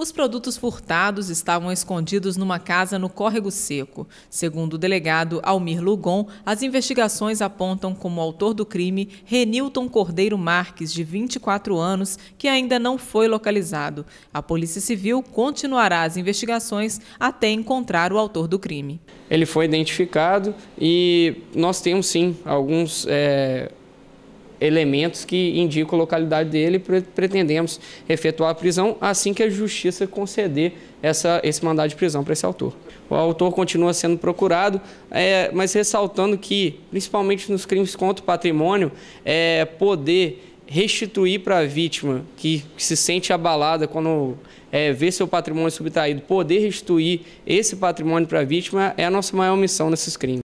Os produtos furtados estavam escondidos numa casa no Córrego Seco. Segundo o delegado Almir Lugon, as investigações apontam como autor do crime Renilton Cordeiro Marques, de 24 anos, que ainda não foi localizado. A Polícia Civil continuará as investigações até encontrar o autor do crime. Ele foi identificado e nós temos sim alguns. É elementos que indicam a localidade dele e pretendemos efetuar a prisão assim que a justiça conceder essa, esse mandado de prisão para esse autor. O autor continua sendo procurado, é, mas ressaltando que, principalmente nos crimes contra o patrimônio, é, poder restituir para a vítima que, que, se sente abalada quando é, vê seu patrimônio subtraído, poder restituir esse patrimônio para a vítima é a nossa maior missão nesses crimes.